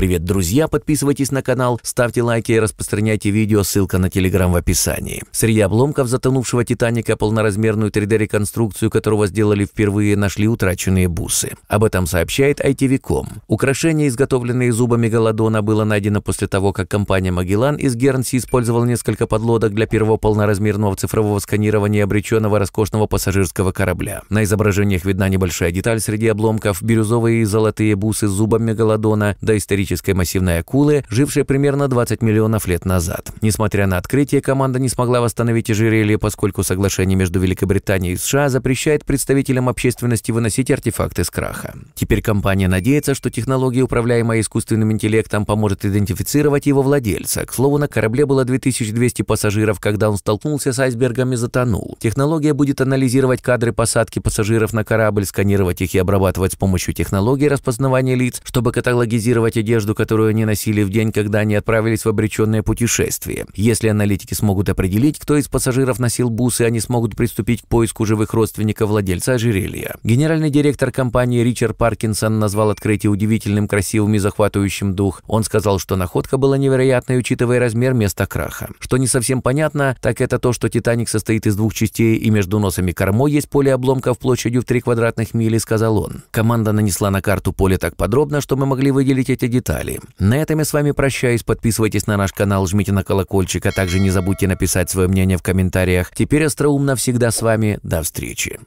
Привет, друзья! Подписывайтесь на канал, ставьте лайки и распространяйте видео, ссылка на телеграм в описании. Среди обломков затонувшего Титаника полноразмерную 3D-реконструкцию, которого сделали впервые, нашли утраченные бусы. Об этом сообщает ITV.com. Украшение, изготовленное зубами уба было найдено после того, как компания Magellan из Гернси использовала несколько подлодок для первого полноразмерного цифрового сканирования обреченного роскошного пассажирского корабля. На изображениях видна небольшая деталь среди обломков, бирюзовые и золотые бусы с зуба мегалодона, доисторические мифической массивной акулы, жившей примерно 20 миллионов лет назад. Несмотря на открытие, команда не смогла восстановить ожерелье, поскольку соглашение между Великобританией и США запрещает представителям общественности выносить артефакты с краха. Теперь компания надеется, что технология, управляемая искусственным интеллектом, поможет идентифицировать его владельца. К слову, на корабле было 2200 пассажиров, когда он столкнулся с айсбергами и затонул. Технология будет анализировать кадры посадки пассажиров на корабль, сканировать их и обрабатывать с помощью технологии распознавания лиц, чтобы каталогизировать одежду одежду, которую они носили в день, когда они отправились в обреченное путешествие. Если аналитики смогут определить, кто из пассажиров носил бусы, они смогут приступить к поиску живых родственников владельца ожерелья. Генеральный директор компании Ричард Паркинсон назвал открытие удивительным, красивым и захватывающим дух. Он сказал, что находка была невероятной, учитывая размер места краха. Что не совсем понятно, так это то, что «Титаник» состоит из двух частей, и между носами кормой есть поле обломков площадью в 3 квадратных мили, сказал он. Команда нанесла на карту поле так подробно, что мы могли выделить эти детали Натальи. На этом я с вами прощаюсь. Подписывайтесь на наш канал, жмите на колокольчик, а также не забудьте написать свое мнение в комментариях. Теперь остроумно всегда с вами. До встречи.